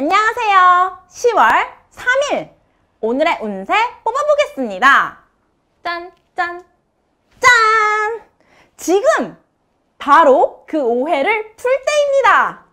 안녕하세요. 10월 3일 오늘의 운세 뽑아보겠습니다. 짠, 짠, 짠! 지금 바로 그 오해를 풀 때입니다.